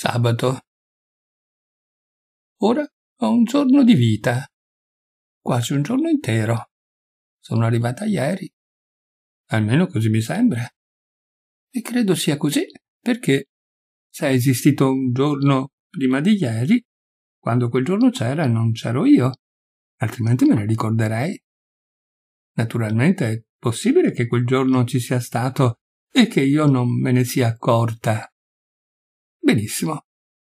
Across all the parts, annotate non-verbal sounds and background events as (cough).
sabato. Ora ho un giorno di vita, quasi un giorno intero. Sono arrivata ieri, almeno così mi sembra. E credo sia così perché se è esistito un giorno prima di ieri, quando quel giorno c'era non c'ero io, altrimenti me ne ricorderei. Naturalmente è possibile che quel giorno ci sia stato e che io non me ne sia accorta. Benissimo.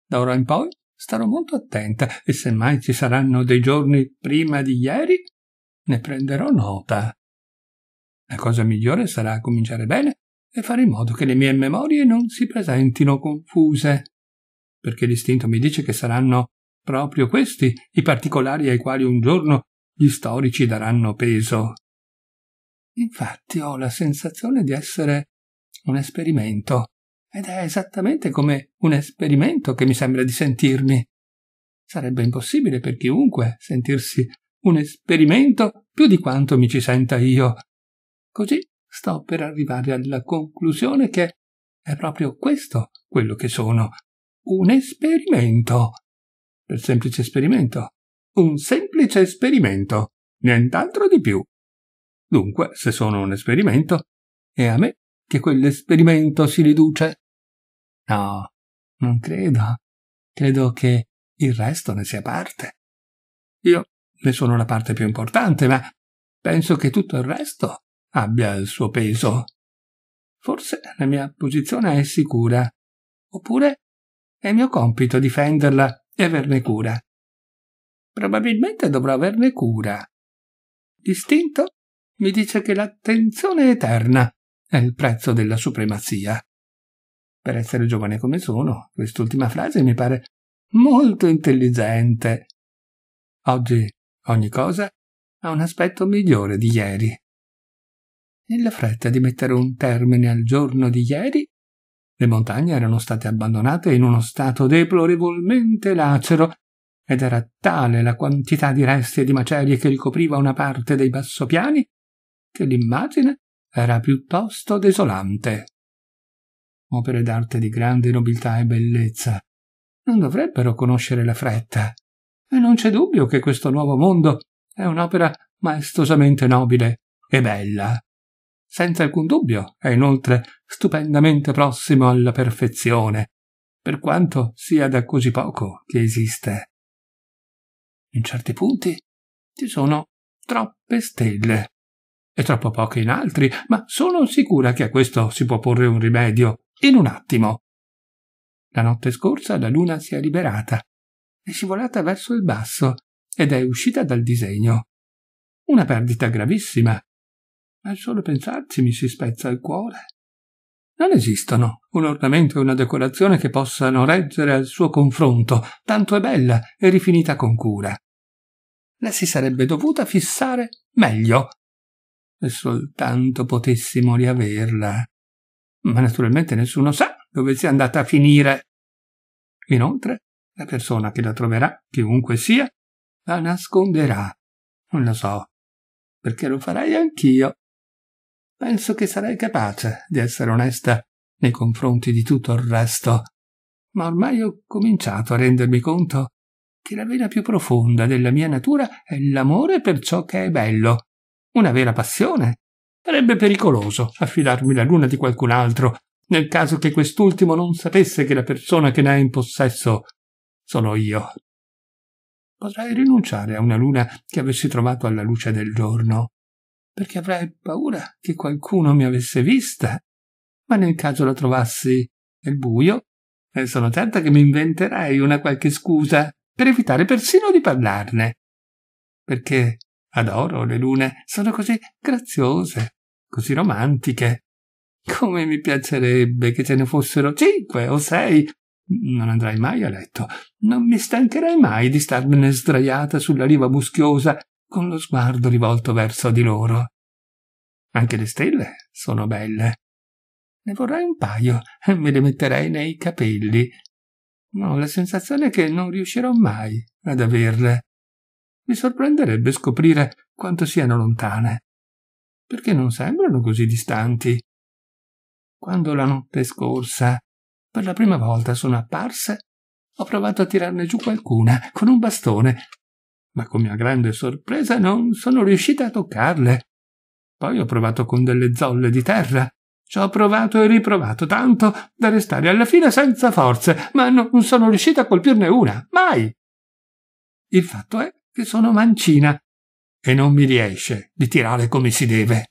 Da ora in poi starò molto attenta e se mai ci saranno dei giorni prima di ieri, ne prenderò nota. La cosa migliore sarà cominciare bene e fare in modo che le mie memorie non si presentino confuse, perché l'istinto mi dice che saranno proprio questi i particolari ai quali un giorno gli storici daranno peso. Infatti ho la sensazione di essere un esperimento ed è esattamente come un esperimento che mi sembra di sentirmi. Sarebbe impossibile per chiunque sentirsi un esperimento più di quanto mi ci senta io. Così sto per arrivare alla conclusione che è proprio questo quello che sono. Un esperimento. Per semplice esperimento. Un semplice esperimento. Nient'altro di più. Dunque, se sono un esperimento, è a me che quell'esperimento si riduce. No, non credo. Credo che il resto ne sia parte. Io ne sono la parte più importante, ma penso che tutto il resto abbia il suo peso. Forse la mia posizione è sicura, oppure è mio compito difenderla e averne cura. Probabilmente dovrò averne cura. L'istinto mi dice che l'attenzione eterna è il prezzo della supremazia per essere giovane come sono, quest'ultima frase mi pare molto intelligente. Oggi ogni cosa ha un aspetto migliore di ieri. Nella fretta di mettere un termine al giorno di ieri, le montagne erano state abbandonate in uno stato deplorevolmente lacero ed era tale la quantità di resti e di macerie che ricopriva una parte dei bassopiani che l'immagine era piuttosto desolante opere d'arte di grande nobiltà e bellezza, non dovrebbero conoscere la fretta. E non c'è dubbio che questo nuovo mondo è un'opera maestosamente nobile e bella. Senza alcun dubbio è inoltre stupendamente prossimo alla perfezione, per quanto sia da così poco che esiste. In certi punti ci sono troppe stelle e troppo poche in altri, ma sono sicura che a questo si può porre un rimedio in un attimo. La notte scorsa la luna si è liberata, è scivolata verso il basso ed è uscita dal disegno. Una perdita gravissima. Ma solo pensarci mi si spezza il cuore. Non esistono un ornamento e una decorazione che possano reggere al suo confronto, tanto è bella e rifinita con cura. La si sarebbe dovuta fissare meglio. Se soltanto potessimo riaverla ma naturalmente nessuno sa dove sia andata a finire. Inoltre, la persona che la troverà, chiunque sia, la nasconderà. Non lo so, perché lo farei anch'io. Penso che sarei capace di essere onesta nei confronti di tutto il resto, ma ormai ho cominciato a rendermi conto che la vena più profonda della mia natura è l'amore per ciò che è bello, una vera passione Sarebbe pericoloso affidarmi la luna di qualcun altro, nel caso che quest'ultimo non sapesse che la persona che ne ha in possesso sono io. Potrei rinunciare a una luna che avessi trovato alla luce del giorno, perché avrei paura che qualcuno mi avesse vista, ma nel caso la trovassi nel buio, e eh, sono certa che mi inventerei una qualche scusa per evitare persino di parlarne, perché adoro le lune, sono così graziose così romantiche, come mi piacerebbe che ce ne fossero cinque o sei. Non andrai mai a letto, non mi stancherei mai di starmene sdraiata sulla riva muschiosa con lo sguardo rivolto verso di loro. Anche le stelle sono belle. Ne vorrei un paio e me le metterei nei capelli. ho la sensazione che non riuscirò mai ad averle. Mi sorprenderebbe scoprire quanto siano lontane perché non sembrano così distanti. Quando la notte scorsa, per la prima volta, sono apparse, ho provato a tirarne giù qualcuna con un bastone, ma con mia grande sorpresa non sono riuscita a toccarle. Poi ho provato con delle zolle di terra. Ci ho provato e riprovato tanto da restare alla fine senza forze, ma non sono riuscita a colpirne una, mai. Il fatto è che sono mancina e non mi riesce di tirare come si deve.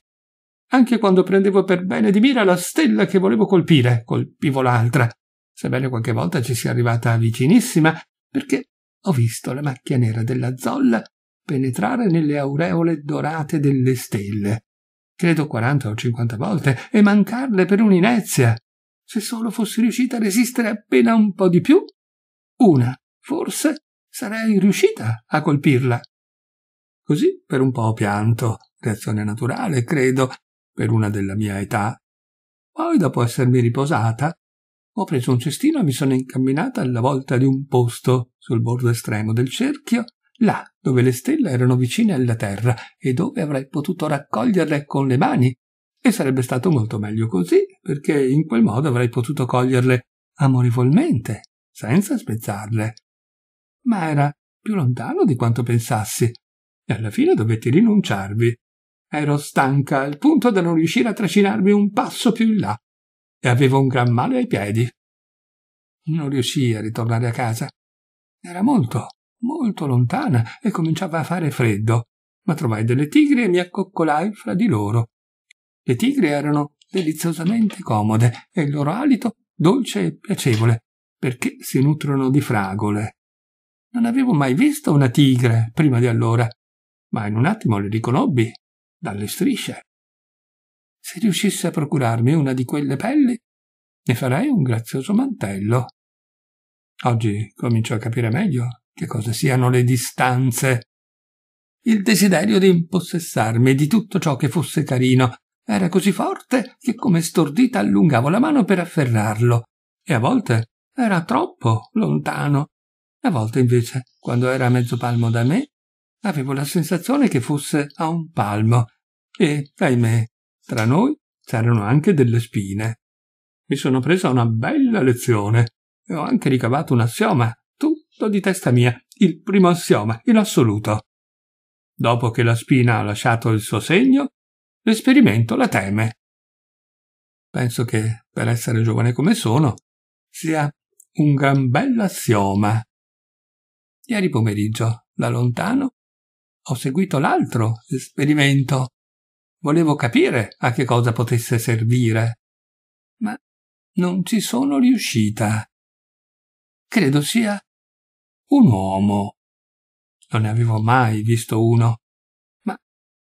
Anche quando prendevo per bene di mira la stella che volevo colpire, colpivo l'altra, sebbene qualche volta ci sia arrivata vicinissima, perché ho visto la macchia nera della zolla penetrare nelle aureole dorate delle stelle. Credo 40 o 50 volte e mancarle per un'inezia. Se solo fossi riuscita a resistere appena un po' di più, una, forse, sarei riuscita a colpirla. Così per un po' ho pianto, reazione naturale, credo, per una della mia età. Poi, dopo essermi riposata, ho preso un cestino e mi sono incamminata alla volta di un posto, sul bordo estremo del cerchio, là dove le stelle erano vicine alla terra e dove avrei potuto raccoglierle con le mani. E sarebbe stato molto meglio così, perché in quel modo avrei potuto coglierle amorevolmente, senza spezzarle. Ma era più lontano di quanto pensassi, e alla fine dovetti rinunciarvi. Ero stanca al punto da non riuscire a trascinarmi un passo più in là e avevo un gran male ai piedi. Non riuscii a ritornare a casa. Era molto, molto lontana e cominciava a fare freddo, ma trovai delle tigri e mi accoccolai fra di loro. Le tigri erano deliziosamente comode e il loro alito dolce e piacevole, perché si nutrono di fragole. Non avevo mai visto una tigre prima di allora ma in un attimo le riconobbi dalle strisce. Se riuscisse a procurarmi una di quelle pelli, ne farei un grazioso mantello. Oggi comincio a capire meglio che cosa siano le distanze. Il desiderio di impossessarmi di tutto ciò che fosse carino era così forte che come stordita allungavo la mano per afferrarlo, e a volte era troppo lontano, a volte invece, quando era a mezzo palmo da me, Avevo la sensazione che fosse a un palmo e, ahimè, tra noi c'erano anche delle spine. Mi sono presa una bella lezione e ho anche ricavato un assioma, tutto di testa mia, il primo assioma, in assoluto. Dopo che la spina ha lasciato il suo segno, l'esperimento la teme. Penso che, per essere giovane come sono, sia un gran bell'assioma. Ieri pomeriggio, da lontano, ho seguito l'altro esperimento. Volevo capire a che cosa potesse servire, ma non ci sono riuscita. Credo sia un uomo. Non ne avevo mai visto uno, ma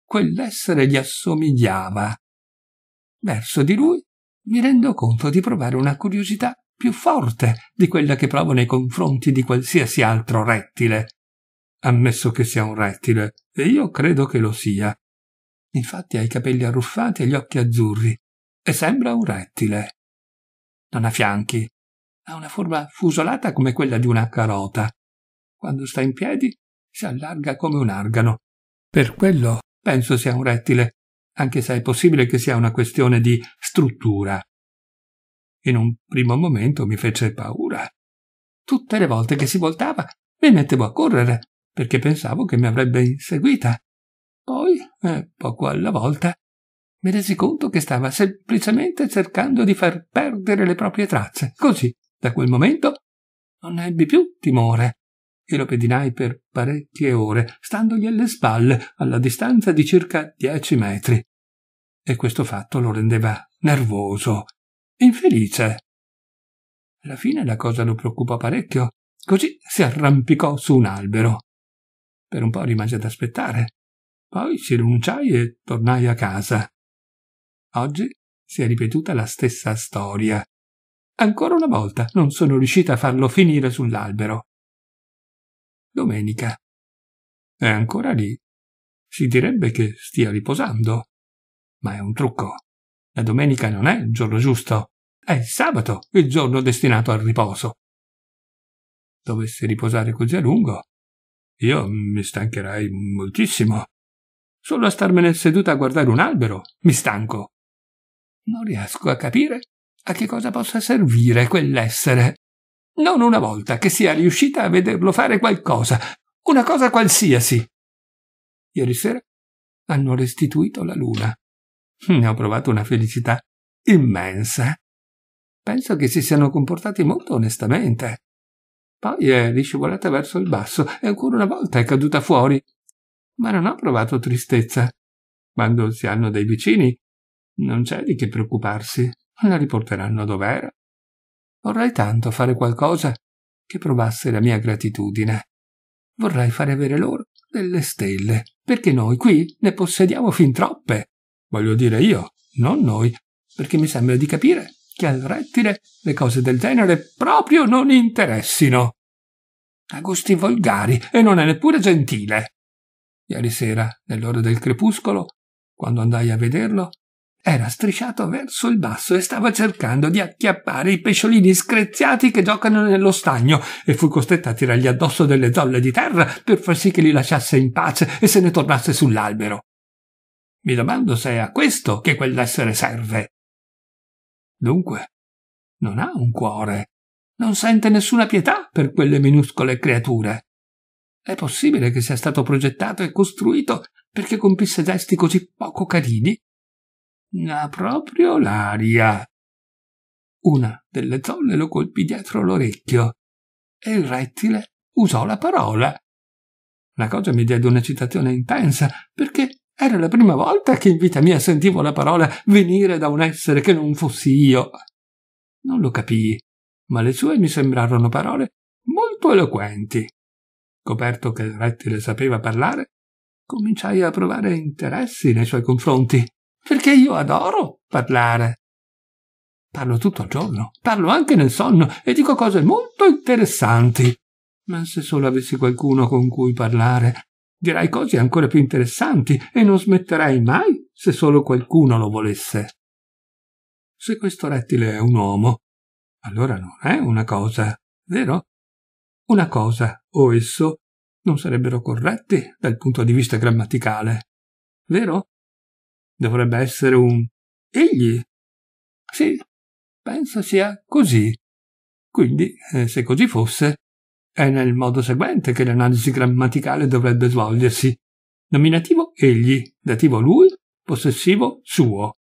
quell'essere gli assomigliava. Verso di lui mi rendo conto di provare una curiosità più forte di quella che provo nei confronti di qualsiasi altro rettile ammesso che sia un rettile, e io credo che lo sia. Infatti ha i capelli arruffati e gli occhi azzurri, e sembra un rettile. Non ha fianchi, ha una forma fusolata come quella di una carota. Quando sta in piedi si allarga come un argano. Per quello penso sia un rettile, anche se è possibile che sia una questione di struttura. In un primo momento mi fece paura. Tutte le volte che si voltava mi mettevo a correre perché pensavo che mi avrebbe inseguita. Poi, eh, poco alla volta, mi resi conto che stava semplicemente cercando di far perdere le proprie tracce. Così, da quel momento, non ebbi più timore e lo pedinai per parecchie ore, standogli alle spalle, alla distanza di circa dieci metri. E questo fatto lo rendeva nervoso, infelice. Alla fine la cosa lo preoccupò parecchio, così si arrampicò su un albero. Per un po' rimasi ad aspettare. Poi ci rinunciai e tornai a casa. Oggi si è ripetuta la stessa storia. Ancora una volta non sono riuscita a farlo finire sull'albero. Domenica. È ancora lì. Si direbbe che stia riposando. Ma è un trucco. La domenica non è il giorno giusto. È il sabato il giorno destinato al riposo. Dovesse riposare così a lungo, io mi stancherei moltissimo. Solo a starmene seduta a guardare un albero mi stanco. Non riesco a capire a che cosa possa servire quell'essere. Non una volta che sia riuscita a vederlo fare qualcosa, una cosa qualsiasi. Ieri sera hanno restituito la luna. Ne ho provato una felicità immensa. Penso che si siano comportati molto onestamente poi è eh, riscivolata verso il basso e ancora una volta è caduta fuori. Ma non ho provato tristezza. Quando si hanno dei vicini, non c'è di che preoccuparsi, la riporteranno dov'era. Vorrei tanto fare qualcosa che provasse la mia gratitudine. Vorrei fare avere loro delle stelle, perché noi qui ne possediamo fin troppe. Voglio dire io, non noi, perché mi sembra di capire che al rettile le cose del genere proprio non interessino. Ha gusti volgari e non è neppure gentile. Ieri sera, nell'ora del crepuscolo, quando andai a vederlo, era strisciato verso il basso e stava cercando di acchiappare i pesciolini screziati che giocano nello stagno e fui costretta a tirargli addosso delle zolle di terra per far sì che li lasciasse in pace e se ne tornasse sull'albero. Mi domando se è a questo che quell'essere serve. Dunque, non ha un cuore, non sente nessuna pietà per quelle minuscole creature. È possibile che sia stato progettato e costruito perché compisse gesti così poco carini? Ha proprio l'aria. Una delle zolle lo colpì dietro l'orecchio e il rettile usò la parola. La cosa mi diede un'eccitazione intensa perché era la prima volta che in vita mia sentivo la parola venire da un essere che non fossi io. Non lo capii, ma le sue mi sembrarono parole molto eloquenti. Coperto che il rettile sapeva parlare, cominciai a provare interessi nei suoi confronti, perché io adoro parlare. Parlo tutto il giorno, parlo anche nel sonno e dico cose molto interessanti. Ma se solo avessi qualcuno con cui parlare, direi cose ancora più interessanti e non smetterei mai se solo qualcuno lo volesse. Se questo rettile è un uomo, allora non è una cosa, vero? Una cosa o esso non sarebbero corretti dal punto di vista grammaticale, vero? Dovrebbe essere un egli. Sì, penso sia così. Quindi, eh, se così fosse, è nel modo seguente che l'analisi grammaticale dovrebbe svolgersi. Nominativo egli, dativo lui, possessivo suo.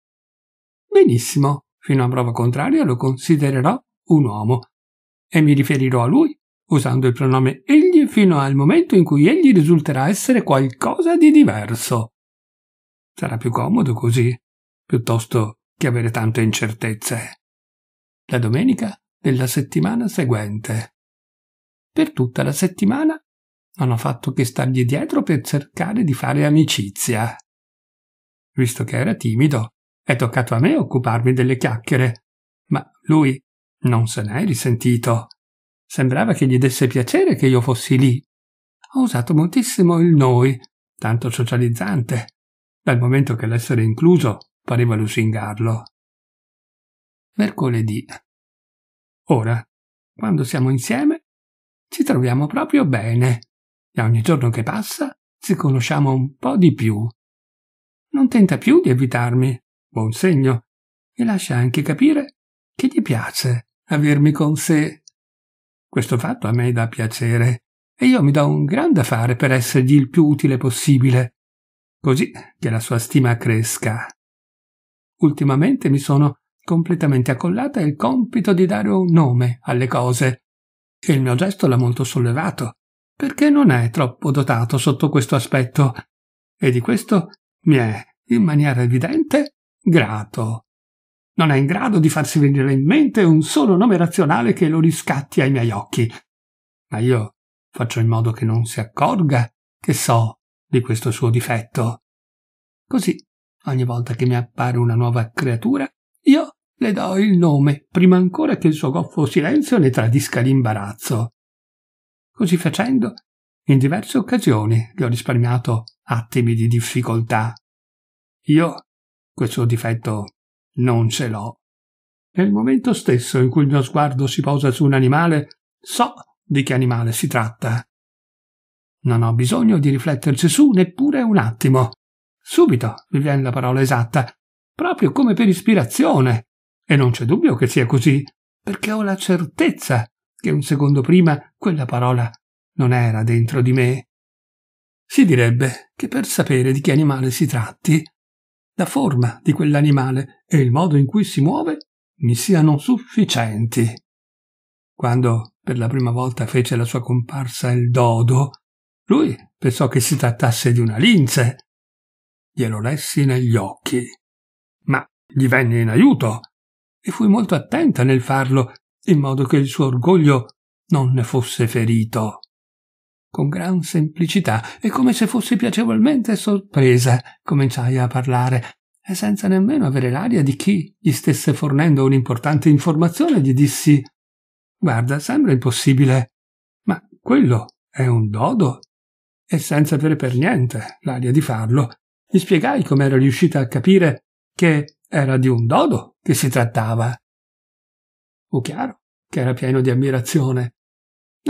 Benissimo, fino a prova contraria lo considererò un uomo, e mi riferirò a lui usando il pronome egli fino al momento in cui egli risulterà essere qualcosa di diverso. Sarà più comodo così, piuttosto che avere tante incertezze. La domenica della settimana seguente. Per tutta la settimana non ho fatto che stargli dietro per cercare di fare amicizia. Visto che era timido, è toccato a me occuparmi delle chiacchiere, ma lui non se n'è risentito. Sembrava che gli desse piacere che io fossi lì. Ha usato moltissimo il noi, tanto socializzante, dal momento che l'essere incluso pareva lusingarlo. Mercoledì. Ora, quando siamo insieme, ci troviamo proprio bene e ogni giorno che passa ci conosciamo un po' di più. Non tenta più di evitarmi, buon segno, e lascia anche capire che gli piace avermi con sé. Questo fatto a me dà piacere e io mi do un grande fare per essergli il più utile possibile, così che la sua stima cresca. Ultimamente mi sono completamente accollata il compito di dare un nome alle cose e il mio gesto l'ha molto sollevato, perché non è troppo dotato sotto questo aspetto e di questo mi è, in maniera evidente, grato. Non è in grado di farsi venire in mente un solo nome razionale che lo riscatti ai miei occhi. Ma io faccio in modo che non si accorga che so di questo suo difetto. Così, ogni volta che mi appare una nuova creatura, io le do il nome, prima ancora che il suo goffo silenzio ne tradisca l'imbarazzo. Così facendo, in diverse occasioni gli ho risparmiato attimi di difficoltà. Io, questo difetto non ce l'ho. Nel momento stesso in cui il mio sguardo si posa su un animale, so di che animale si tratta. Non ho bisogno di rifletterci su neppure un attimo. Subito mi viene la parola esatta, proprio come per ispirazione. E non c'è dubbio che sia così, perché ho la certezza che un secondo prima quella parola non era dentro di me. Si direbbe che per sapere di che animale si tratti la forma di quell'animale e il modo in cui si muove mi siano sufficienti. Quando per la prima volta fece la sua comparsa il dodo, lui pensò che si trattasse di una lince. Glielo lessi negli occhi. Ma gli venne in aiuto e fui molto attenta nel farlo, in modo che il suo orgoglio non ne fosse ferito con gran semplicità e come se fossi piacevolmente sorpresa, cominciai a parlare, e senza nemmeno avere l'aria di chi gli stesse fornendo un'importante informazione, gli dissi Guarda, sembra impossibile, ma quello è un dodo. E senza avere per niente l'aria di farlo, gli spiegai come era riuscita a capire che era di un dodo che si trattava. Fu chiaro che era pieno di ammirazione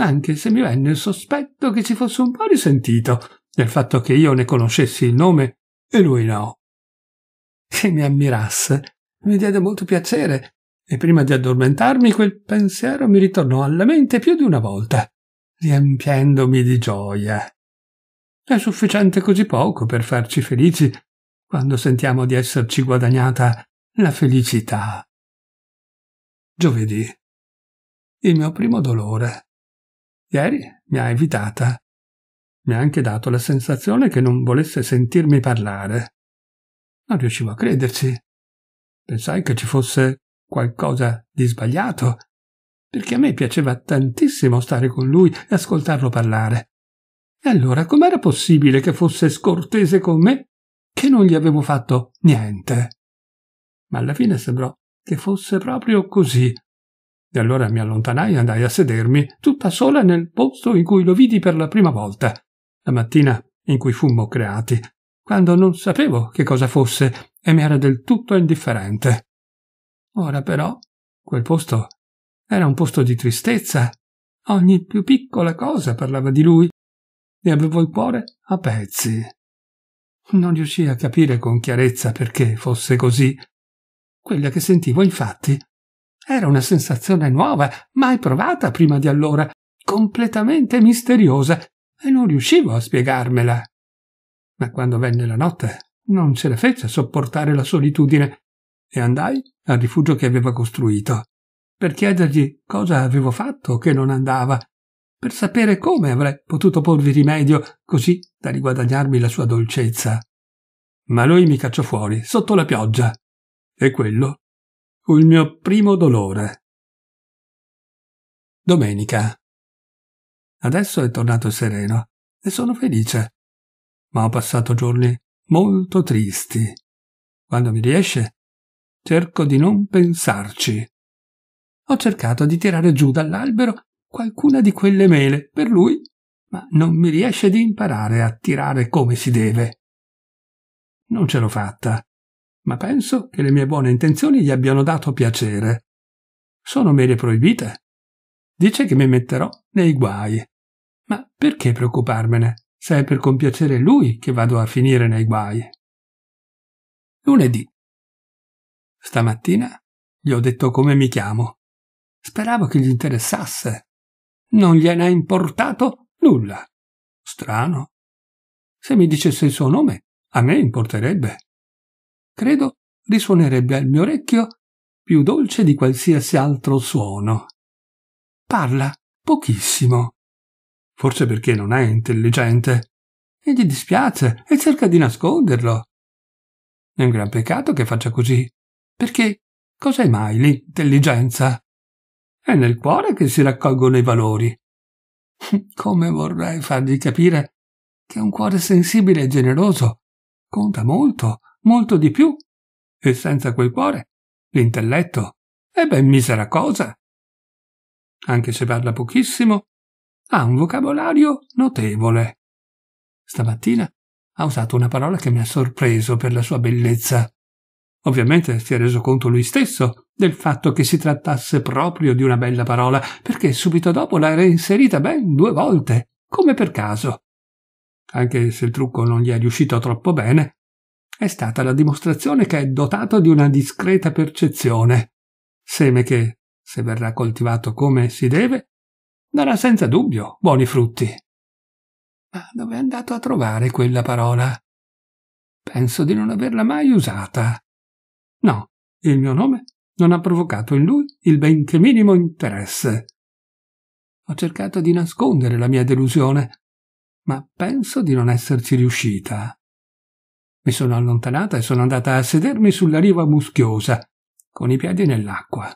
anche se mi venne il sospetto che si fosse un po' risentito del fatto che io ne conoscessi il nome e lui no. Che mi ammirasse mi diede molto piacere e prima di addormentarmi quel pensiero mi ritornò alla mente più di una volta, riempiendomi di gioia. È sufficiente così poco per farci felici quando sentiamo di esserci guadagnata la felicità. Giovedì. Il mio primo dolore. Ieri mi ha evitata. Mi ha anche dato la sensazione che non volesse sentirmi parlare. Non riuscivo a crederci. Pensai che ci fosse qualcosa di sbagliato, perché a me piaceva tantissimo stare con lui e ascoltarlo parlare. E allora com'era possibile che fosse scortese con me, che non gli avevo fatto niente? Ma alla fine sembrò che fosse proprio così, e allora mi allontanai e andai a sedermi tutta sola nel posto in cui lo vidi per la prima volta, la mattina in cui fummo creati, quando non sapevo che cosa fosse e mi era del tutto indifferente. Ora però quel posto era un posto di tristezza. Ogni più piccola cosa parlava di lui e avevo il cuore a pezzi. Non riuscii a capire con chiarezza perché fosse così. Quella che sentivo, infatti, era una sensazione nuova, mai provata prima di allora, completamente misteriosa, e non riuscivo a spiegarmela. Ma quando venne la notte non ce la fece a sopportare la solitudine e andai al rifugio che aveva costruito per chiedergli cosa avevo fatto che non andava, per sapere come avrei potuto porvi rimedio così da riguadagnarmi la sua dolcezza. Ma lui mi cacciò fuori, sotto la pioggia, e quello Fu il mio primo dolore. Domenica. Adesso è tornato sereno e sono felice, ma ho passato giorni molto tristi. Quando mi riesce, cerco di non pensarci. Ho cercato di tirare giù dall'albero qualcuna di quelle mele per lui, ma non mi riesce di imparare a tirare come si deve. Non ce l'ho fatta ma penso che le mie buone intenzioni gli abbiano dato piacere. Sono mele proibite. Dice che mi metterò nei guai. Ma perché preoccuparmene, se è per compiacere lui che vado a finire nei guai? Lunedì. Stamattina gli ho detto come mi chiamo. Speravo che gli interessasse. Non gliene è importato nulla. Strano. Se mi dicesse il suo nome, a me importerebbe credo risuonerebbe al mio orecchio più dolce di qualsiasi altro suono. Parla pochissimo. Forse perché non è intelligente. E gli dispiace e cerca di nasconderlo. È un gran peccato che faccia così, perché cos'è mai l'intelligenza? È nel cuore che si raccolgono i valori. (laughs) Come vorrei fargli capire che un cuore sensibile e generoso conta molto molto di più. E senza quel cuore, l'intelletto è ben misera cosa. Anche se parla pochissimo, ha un vocabolario notevole. Stamattina ha usato una parola che mi ha sorpreso per la sua bellezza. Ovviamente si è reso conto lui stesso del fatto che si trattasse proprio di una bella parola, perché subito dopo l'ha reinserita ben due volte, come per caso. Anche se il trucco non gli è riuscito troppo bene, è stata la dimostrazione che è dotato di una discreta percezione, seme che, se verrà coltivato come si deve, darà senza dubbio buoni frutti. Ma dove è andato a trovare quella parola? Penso di non averla mai usata. No, il mio nome non ha provocato in lui il benché minimo interesse. Ho cercato di nascondere la mia delusione, ma penso di non esserci riuscita. Mi sono allontanata e sono andata a sedermi sulla riva muschiosa, con i piedi nell'acqua.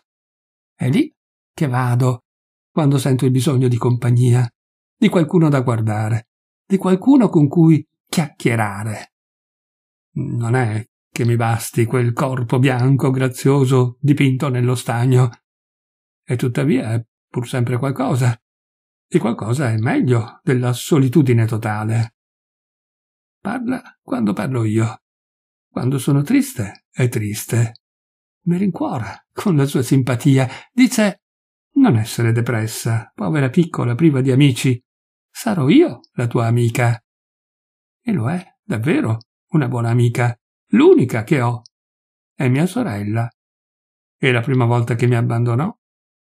È lì che vado, quando sento il bisogno di compagnia, di qualcuno da guardare, di qualcuno con cui chiacchierare. Non è che mi basti quel corpo bianco grazioso dipinto nello stagno. E tuttavia è pur sempre qualcosa. E qualcosa è meglio della solitudine totale. Parla quando parlo io. Quando sono triste, è triste. Mi rincuora con la sua simpatia. Dice non essere depressa, povera piccola, priva di amici. Sarò io la tua amica. E lo è, davvero, una buona amica, l'unica che ho. È mia sorella. E la prima volta che mi abbandonò?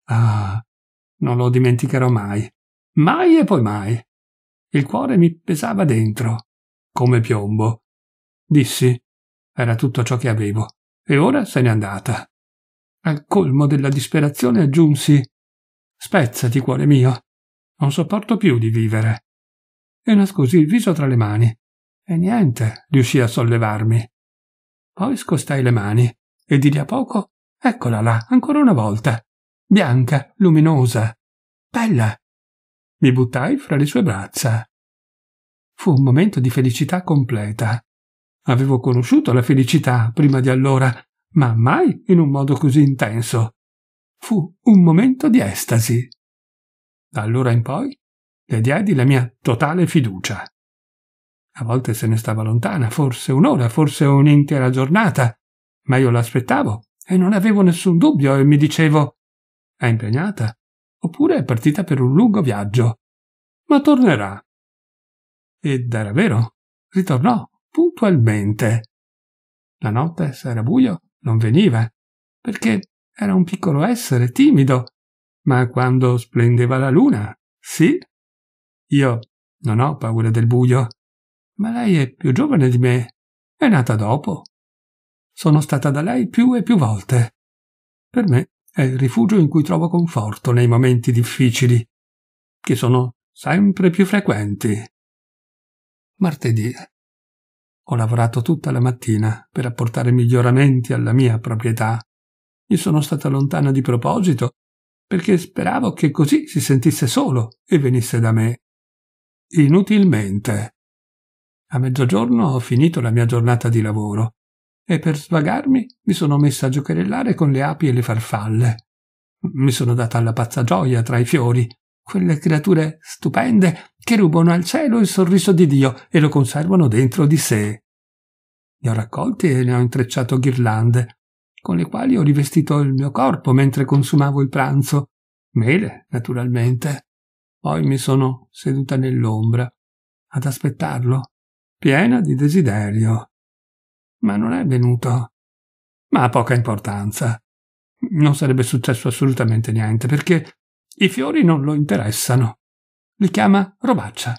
Ah, non lo dimenticherò mai. Mai e poi mai. Il cuore mi pesava dentro come piombo. Dissi, era tutto ciò che avevo, e ora se n'è andata. Al colmo della disperazione aggiunsi, spezzati cuore mio, non sopporto più di vivere. E nascosi il viso tra le mani, e niente, riuscì a sollevarmi. Poi scostai le mani, e di lì a poco, eccola là, ancora una volta, bianca, luminosa, bella. Mi buttai fra le sue braccia. Fu un momento di felicità completa. Avevo conosciuto la felicità prima di allora, ma mai in un modo così intenso. Fu un momento di estasi. Da allora in poi le diedi la mia totale fiducia. A volte se ne stava lontana, forse un'ora, forse un'intera giornata, ma io l'aspettavo e non avevo nessun dubbio e mi dicevo è impegnata, oppure è partita per un lungo viaggio. Ma tornerà ed era vero, ritornò puntualmente. La notte, se era buio, non veniva, perché era un piccolo essere timido, ma quando splendeva la luna, sì. Io non ho paura del buio, ma lei è più giovane di me, è nata dopo. Sono stata da lei più e più volte. Per me è il rifugio in cui trovo conforto nei momenti difficili, che sono sempre più frequenti martedì. Ho lavorato tutta la mattina per apportare miglioramenti alla mia proprietà. Mi sono stata lontana di proposito perché speravo che così si sentisse solo e venisse da me. Inutilmente. A mezzogiorno ho finito la mia giornata di lavoro e per svagarmi mi sono messa a giocherellare con le api e le farfalle. Mi sono data alla pazza gioia tra i fiori quelle creature stupende che rubano al cielo il sorriso di Dio e lo conservano dentro di sé. Li ho raccolti e ne ho intrecciato ghirlande, con le quali ho rivestito il mio corpo mentre consumavo il pranzo. Mele, naturalmente. Poi mi sono seduta nell'ombra, ad aspettarlo, piena di desiderio. Ma non è venuto. Ma ha poca importanza. Non sarebbe successo assolutamente niente, perché i fiori non lo interessano. Li chiama robaccia.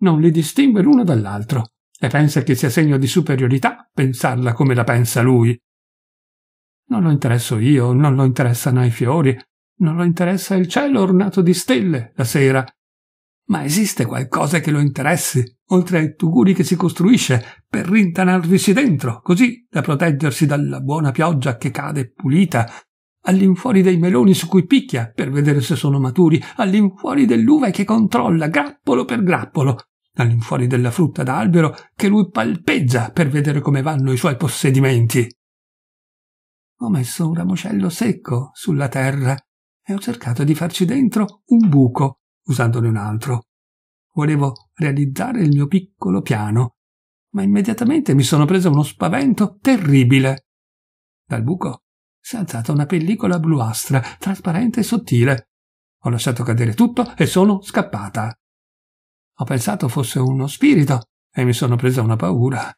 Non li distingue l'uno dall'altro e pensa che sia segno di superiorità pensarla come la pensa lui. Non lo interesso io, non lo interessano i fiori, non lo interessa il cielo ornato di stelle la sera. Ma esiste qualcosa che lo interessi, oltre ai tuguri che si costruisce per rintanarvisi dentro, così da proteggersi dalla buona pioggia che cade pulita all'infuori dei meloni su cui picchia per vedere se sono maturi, all'infuori dell'uva che controlla grappolo per grappolo, all'infuori della frutta da albero che lui palpeggia per vedere come vanno i suoi possedimenti. Ho messo un ramocello secco sulla terra e ho cercato di farci dentro un buco usandone un altro. Volevo realizzare il mio piccolo piano, ma immediatamente mi sono preso uno spavento terribile. Dal buco si è alzata una pellicola bluastra, trasparente e sottile. Ho lasciato cadere tutto e sono scappata. Ho pensato fosse uno spirito e mi sono presa una paura.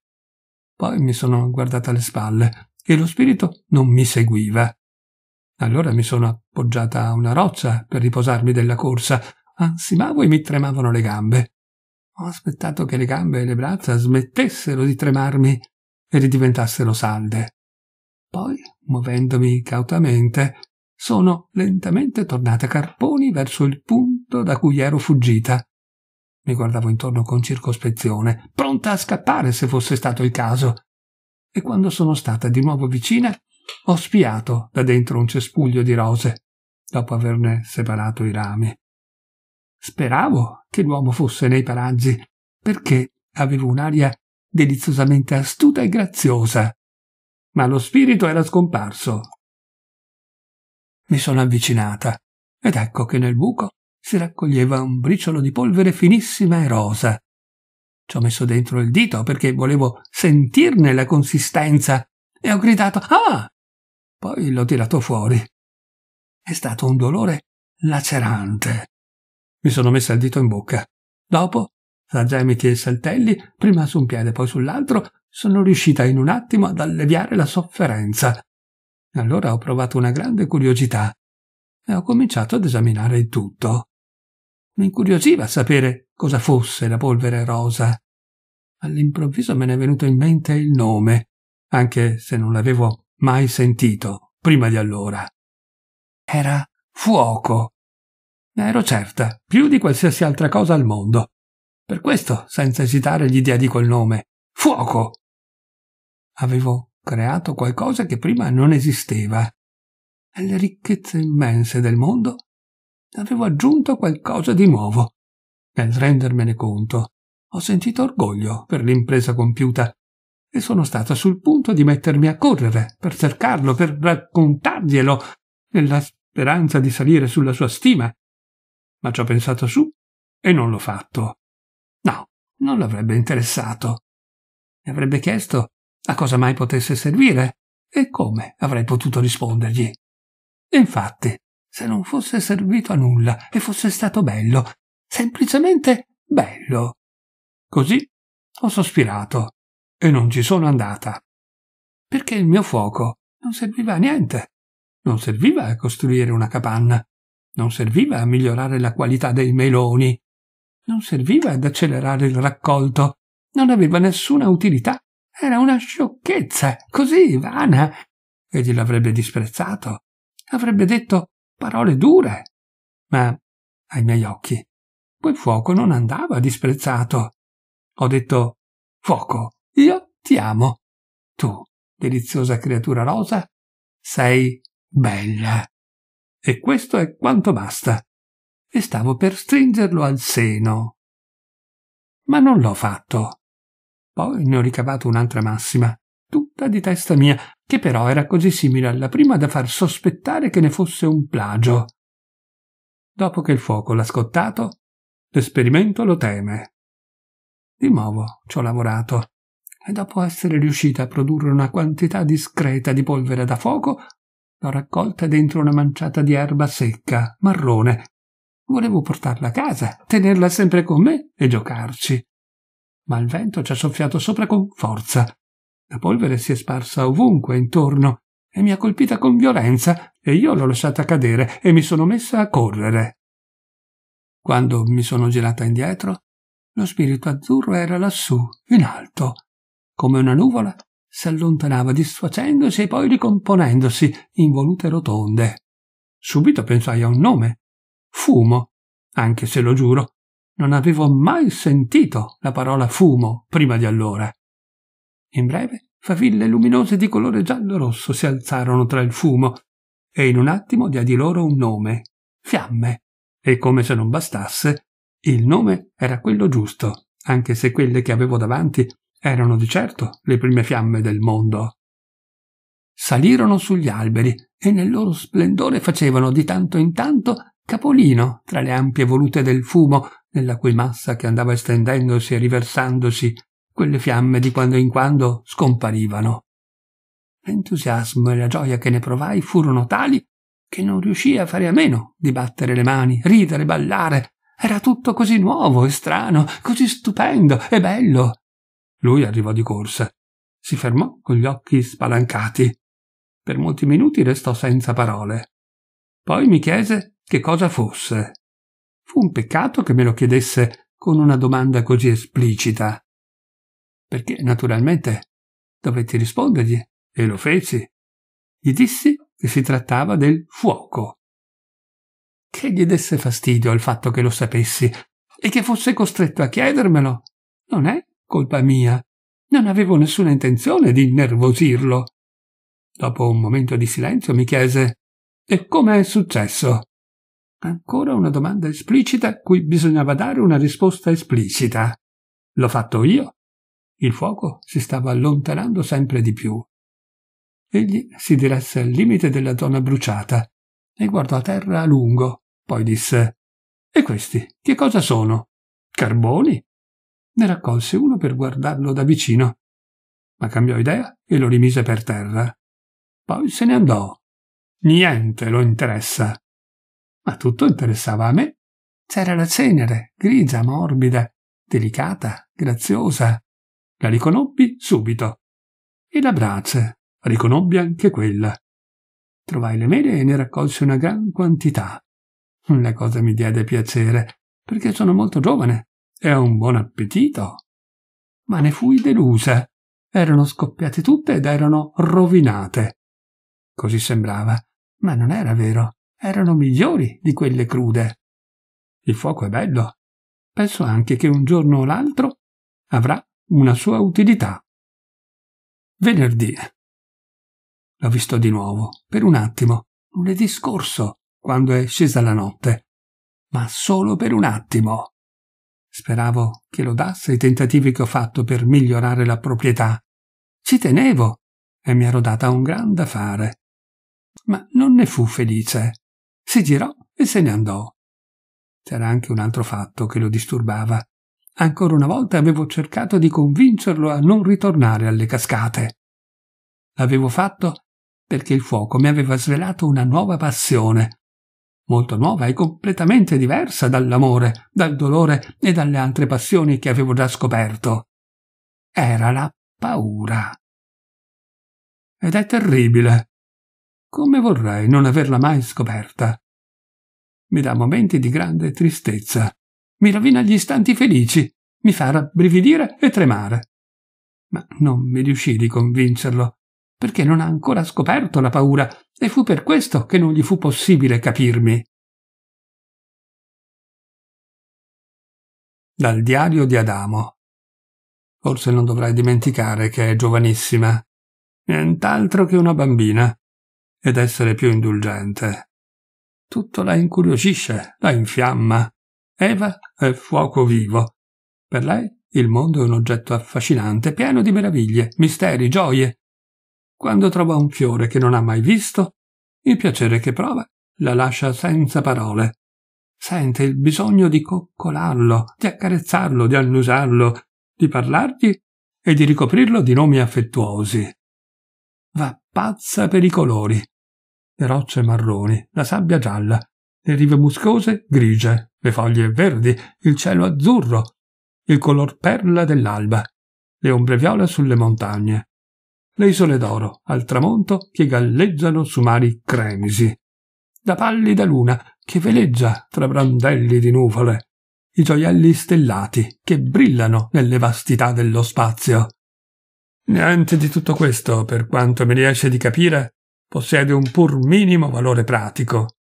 Poi mi sono guardata alle spalle e lo spirito non mi seguiva. Allora mi sono appoggiata a una roccia per riposarmi della corsa. Ansimavo e mi tremavano le gambe. Ho aspettato che le gambe e le braccia smettessero di tremarmi e ridiventassero salde. Poi muovendomi cautamente, sono lentamente tornata carponi verso il punto da cui ero fuggita. Mi guardavo intorno con circospezione, pronta a scappare se fosse stato il caso. E quando sono stata di nuovo vicina, ho spiato da dentro un cespuglio di rose, dopo averne separato i rami. Speravo che l'uomo fosse nei paraggi, perché avevo un'aria deliziosamente astuta e graziosa ma lo spirito era scomparso. Mi sono avvicinata ed ecco che nel buco si raccoglieva un briciolo di polvere finissima e rosa. Ci ho messo dentro il dito perché volevo sentirne la consistenza e ho gridato Ah! Poi l'ho tirato fuori. È stato un dolore lacerante. Mi sono messa il dito in bocca. Dopo, tra gemiti e saltelli, prima su un piede poi sull'altro, sono riuscita in un attimo ad alleviare la sofferenza. Allora ho provato una grande curiosità e ho cominciato ad esaminare il tutto. Mi incuriosiva sapere cosa fosse la polvere rosa. All'improvviso me ne è venuto in mente il nome, anche se non l'avevo mai sentito prima di allora. Era fuoco. Ne ero certa, più di qualsiasi altra cosa al mondo. Per questo, senza esitare, gli diedi quel nome. Fuoco! Avevo creato qualcosa che prima non esisteva. Alle ricchezze immense del mondo avevo aggiunto qualcosa di nuovo. Nel rendermene conto, ho sentito orgoglio per l'impresa compiuta e sono stata sul punto di mettermi a correre per cercarlo, per raccontarglielo, nella speranza di salire sulla sua stima. Ma ci ho pensato su e non l'ho fatto. No, non l'avrebbe interessato. Mi avrebbe chiesto a cosa mai potesse servire e come avrei potuto rispondergli. E Infatti, se non fosse servito a nulla e fosse stato bello, semplicemente bello. Così ho sospirato e non ci sono andata. Perché il mio fuoco non serviva a niente. Non serviva a costruire una capanna. Non serviva a migliorare la qualità dei meloni. Non serviva ad accelerare il raccolto. Non aveva nessuna utilità era una sciocchezza, così vana. Egli l'avrebbe disprezzato, avrebbe detto parole dure. Ma, ai miei occhi, quel fuoco non andava disprezzato. Ho detto, fuoco, io ti amo. Tu, deliziosa creatura rosa, sei bella. E questo è quanto basta. E stavo per stringerlo al seno. Ma non l'ho fatto. Poi ne ho ricavato un'altra massima, tutta di testa mia, che però era così simile alla prima da far sospettare che ne fosse un plagio. Dopo che il fuoco l'ha scottato, l'esperimento lo teme. Di nuovo ci ho lavorato e dopo essere riuscita a produrre una quantità discreta di polvere da fuoco, l'ho raccolta dentro una manciata di erba secca, marrone. Volevo portarla a casa, tenerla sempre con me e giocarci ma il vento ci ha soffiato sopra con forza. La polvere si è sparsa ovunque intorno e mi ha colpita con violenza e io l'ho lasciata cadere e mi sono messa a correre. Quando mi sono girata indietro, lo spirito azzurro era lassù, in alto. Come una nuvola si allontanava disfacendosi e poi ricomponendosi in volute rotonde. Subito pensai a un nome. Fumo, anche se lo giuro, non avevo mai sentito la parola fumo prima di allora. In breve, faville luminose di colore giallo-rosso si alzarono tra il fumo e in un attimo diedi loro un nome, fiamme, e come se non bastasse, il nome era quello giusto, anche se quelle che avevo davanti erano di certo le prime fiamme del mondo. Salirono sugli alberi e nel loro splendore facevano di tanto in tanto capolino tra le ampie volute del fumo, nella cui massa che andava estendendosi e riversandosi, quelle fiamme di quando in quando scomparivano. L'entusiasmo e la gioia che ne provai furono tali che non riuscii a fare a meno di battere le mani, ridere, ballare. Era tutto così nuovo e strano, così stupendo e bello. Lui arrivò di corsa. Si fermò con gli occhi spalancati. Per molti minuti restò senza parole. Poi mi chiese che cosa fosse. Fu un peccato che me lo chiedesse con una domanda così esplicita. Perché, naturalmente, dovetti rispondergli, e lo feci. Gli dissi che si trattava del fuoco. Che gli desse fastidio il fatto che lo sapessi e che fosse costretto a chiedermelo. Non è colpa mia. Non avevo nessuna intenzione di innervosirlo. Dopo un momento di silenzio mi chiese e come è successo? Ancora una domanda esplicita a cui bisognava dare una risposta esplicita. L'ho fatto io. Il fuoco si stava allontanando sempre di più. Egli si diresse al limite della zona bruciata e guardò a terra a lungo, poi disse E questi che cosa sono? Carboni? Ne raccolse uno per guardarlo da vicino, ma cambiò idea e lo rimise per terra. Poi se ne andò Niente lo interessa. Ma tutto interessava a me. C'era la cenere, grigia, morbida, delicata, graziosa. La riconobbi subito. E la brace, riconobbi anche quella. Trovai le mele e ne raccolsi una gran quantità. La cosa mi diede piacere, perché sono molto giovane e ho un buon appetito. Ma ne fui delusa. Erano scoppiate tutte ed erano rovinate. Così sembrava, ma non era vero, erano migliori di quelle crude. Il fuoco è bello. Penso anche che un giorno o l'altro avrà una sua utilità. Venerdì. L'ho visto di nuovo, per un attimo, lunedì scorso, quando è scesa la notte. Ma solo per un attimo. Speravo che lodasse i tentativi che ho fatto per migliorare la proprietà. Ci tenevo e mi ero data un gran da fare ma non ne fu felice. Si girò e se ne andò. C'era anche un altro fatto che lo disturbava. Ancora una volta avevo cercato di convincerlo a non ritornare alle cascate. L'avevo fatto perché il fuoco mi aveva svelato una nuova passione, molto nuova e completamente diversa dall'amore, dal dolore e dalle altre passioni che avevo già scoperto. Era la paura. Ed è terribile come vorrei non averla mai scoperta. Mi dà momenti di grande tristezza, mi rovina gli istanti felici, mi fa rabbrividire e tremare. Ma non mi riuscì di convincerlo, perché non ha ancora scoperto la paura, e fu per questo che non gli fu possibile capirmi. Dal diario di Adamo. Forse non dovrai dimenticare che è giovanissima. Nient'altro che una bambina ed essere più indulgente. Tutto la incuriosisce, la infiamma. Eva è fuoco vivo. Per lei il mondo è un oggetto affascinante, pieno di meraviglie, misteri, gioie. Quando trova un fiore che non ha mai visto, il piacere che prova la lascia senza parole. Sente il bisogno di coccolarlo, di accarezzarlo, di annusarlo, di parlargli e di ricoprirlo di nomi affettuosi. Va pazza per i colori, le rocce marroni, la sabbia gialla, le rive muscose grigie, le foglie verdi, il cielo azzurro, il color perla dell'alba, le ombre viola sulle montagne, le isole d'oro al tramonto che galleggiano su mari cremisi, la pallida luna che veleggia tra brandelli di nuvole, i gioielli stellati che brillano nelle vastità dello spazio. Niente di tutto questo, per quanto mi riesce di capire, possiede un pur minimo valore pratico.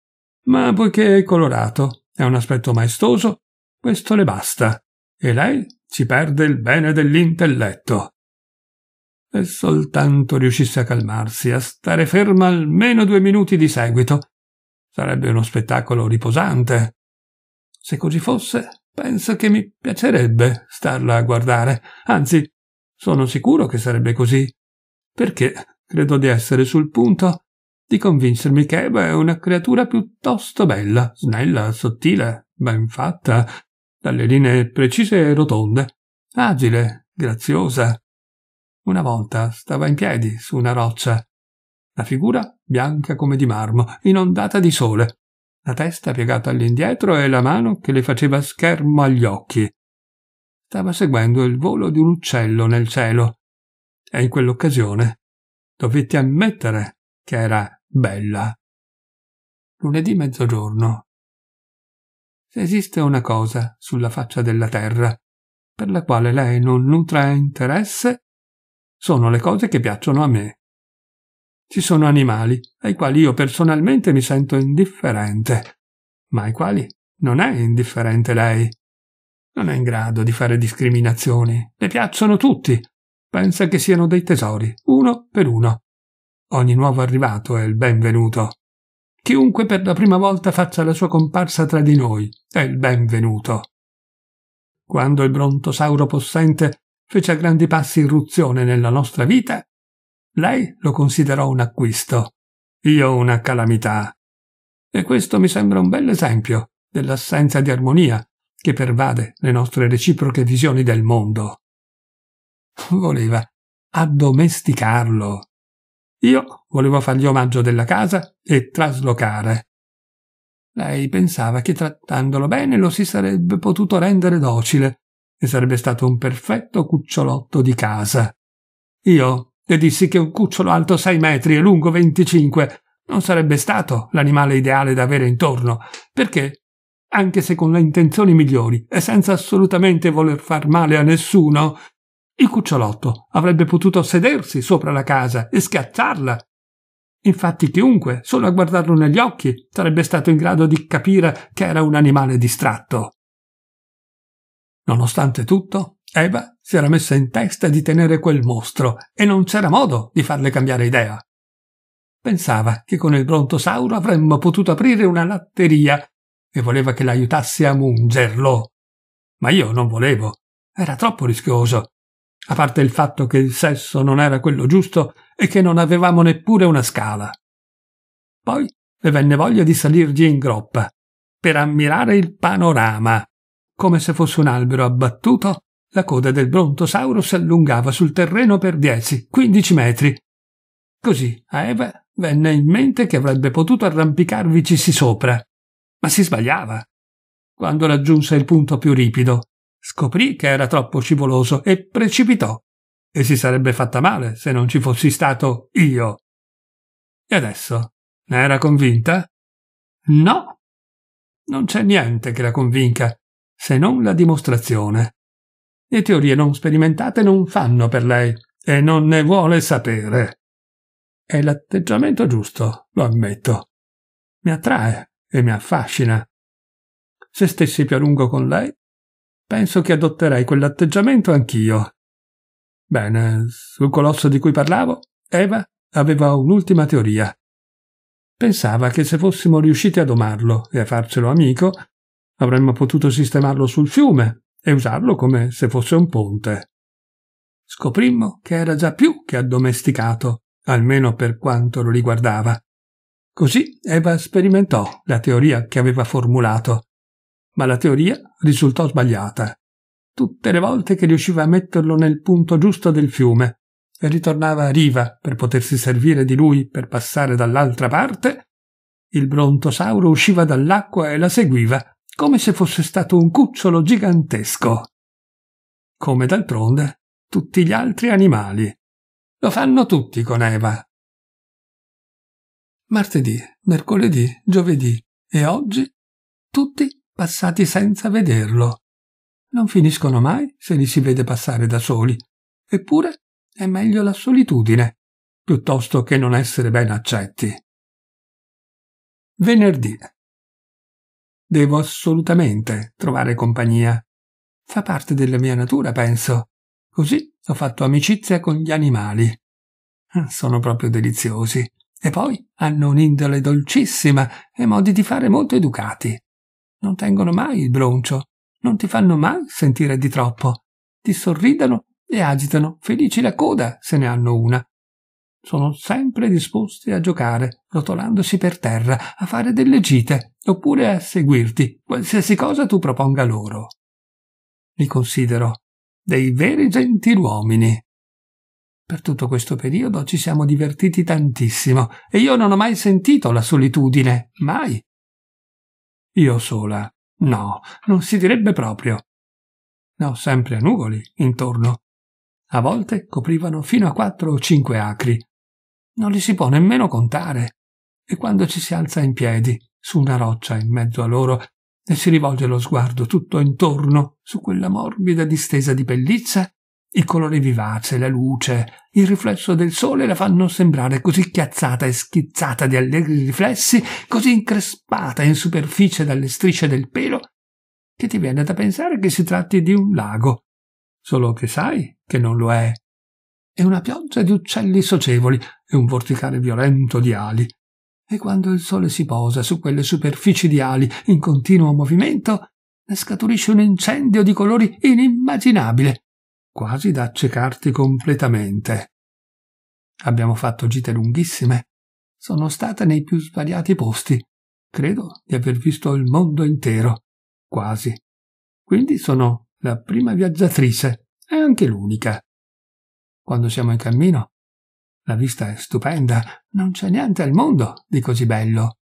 Ma poiché è colorato e ha un aspetto maestoso, questo le basta, e lei ci perde il bene dell'intelletto. E soltanto riuscisse a calmarsi, a stare ferma almeno due minuti di seguito, sarebbe uno spettacolo riposante. Se così fosse, penso che mi piacerebbe starla a guardare, anzi, sono sicuro che sarebbe così, perché Credo di essere sul punto di convincermi che Eva è una creatura piuttosto bella, snella, sottile, ben fatta, dalle linee precise e rotonde, agile, graziosa. Una volta stava in piedi su una roccia, la figura bianca come di marmo, inondata di sole, la testa piegata all'indietro e la mano che le faceva schermo agli occhi. Stava seguendo il volo di un uccello nel cielo, e in quell'occasione dovetti ammettere che era bella. Lunedì mezzogiorno. Se esiste una cosa sulla faccia della terra per la quale lei non nutre interesse, sono le cose che piacciono a me. Ci sono animali ai quali io personalmente mi sento indifferente, ma ai quali non è indifferente lei. Non è in grado di fare discriminazioni. Le piacciono tutti. Pensa che siano dei tesori uno per uno. Ogni nuovo arrivato è il benvenuto. Chiunque per la prima volta faccia la sua comparsa tra di noi è il benvenuto. Quando il brontosauro possente fece a grandi passi irruzione nella nostra vita, lei lo considerò un acquisto, io una calamità. E questo mi sembra un bel esempio dell'assenza di armonia che pervade le nostre reciproche visioni del mondo. Voleva addomesticarlo. Io volevo fargli omaggio della casa e traslocare. Lei pensava che trattandolo bene lo si sarebbe potuto rendere docile e sarebbe stato un perfetto cucciolotto di casa. Io le dissi che un cucciolo alto sei metri e lungo venticinque non sarebbe stato l'animale ideale da avere intorno, perché, anche se con le intenzioni migliori e senza assolutamente voler far male a nessuno, il cucciolotto avrebbe potuto sedersi sopra la casa e schiacciarla. Infatti chiunque, solo a guardarlo negli occhi, sarebbe stato in grado di capire che era un animale distratto. Nonostante tutto, Eva si era messa in testa di tenere quel mostro e non c'era modo di farle cambiare idea. Pensava che con il brontosauro avremmo potuto aprire una latteria e voleva che l'aiutasse a mungerlo. Ma io non volevo. Era troppo rischioso a parte il fatto che il sesso non era quello giusto e che non avevamo neppure una scala. Poi mi venne voglia di salirgli in groppa, per ammirare il panorama. Come se fosse un albero abbattuto, la coda del brontosauro si allungava sul terreno per dieci, quindici metri. Così a Eva venne in mente che avrebbe potuto arrampicarvicisi sopra. Ma si sbagliava. Quando raggiunse il punto più ripido, Scoprì che era troppo scivoloso e precipitò, e si sarebbe fatta male se non ci fossi stato io. E adesso? Ne era convinta? No. Non c'è niente che la convinca, se non la dimostrazione. Le teorie non sperimentate non fanno per lei e non ne vuole sapere. È l'atteggiamento giusto, lo ammetto. Mi attrae e mi affascina. Se stessi più a lungo con lei, Penso che adotterei quell'atteggiamento anch'io. Bene, sul colosso di cui parlavo, Eva aveva un'ultima teoria. Pensava che se fossimo riusciti a domarlo e a farcelo amico, avremmo potuto sistemarlo sul fiume e usarlo come se fosse un ponte. Scoprimmo che era già più che addomesticato, almeno per quanto lo riguardava. Così Eva sperimentò la teoria che aveva formulato ma la teoria risultò sbagliata. Tutte le volte che riusciva a metterlo nel punto giusto del fiume e ritornava a riva per potersi servire di lui per passare dall'altra parte, il brontosauro usciva dall'acqua e la seguiva come se fosse stato un cucciolo gigantesco. Come d'altronde tutti gli altri animali. Lo fanno tutti con Eva. Martedì, mercoledì, giovedì e oggi tutti passati senza vederlo. Non finiscono mai se li si vede passare da soli. Eppure è meglio la solitudine, piuttosto che non essere ben accetti. Venerdì. Devo assolutamente trovare compagnia. Fa parte della mia natura, penso. Così ho fatto amicizia con gli animali. Ah, sono proprio deliziosi. E poi hanno un'indole dolcissima e modi di fare molto educati non tengono mai il broncio, non ti fanno mai sentire di troppo, ti sorridono e agitano felici la coda se ne hanno una. Sono sempre disposti a giocare, rotolandosi per terra, a fare delle gite, oppure a seguirti, qualsiasi cosa tu proponga loro. Li considero dei veri gentiluomini. Per tutto questo periodo ci siamo divertiti tantissimo e io non ho mai sentito la solitudine, mai. Io sola. No, non si direbbe proprio. No, sempre a nugoli intorno. A volte coprivano fino a quattro o cinque acri. Non li si può nemmeno contare. E quando ci si alza in piedi, su una roccia in mezzo a loro, e si rivolge lo sguardo tutto intorno su quella morbida distesa di pelliccia, i colori vivaci, la luce, il riflesso del sole la fanno sembrare così chiazzata e schizzata di allegri riflessi, così increspata in superficie dalle strisce del pelo, che ti viene da pensare che si tratti di un lago. Solo che sai che non lo è. È una pioggia di uccelli socievoli e un vorticare violento di ali. E quando il sole si posa su quelle superfici di ali in continuo movimento, ne scaturisce un incendio di colori inimmaginabile quasi da accecarti completamente. Abbiamo fatto gite lunghissime. Sono stata nei più svariati posti. Credo di aver visto il mondo intero, quasi. Quindi sono la prima viaggiatrice e anche l'unica. Quando siamo in cammino, la vista è stupenda, non c'è niente al mondo di così bello.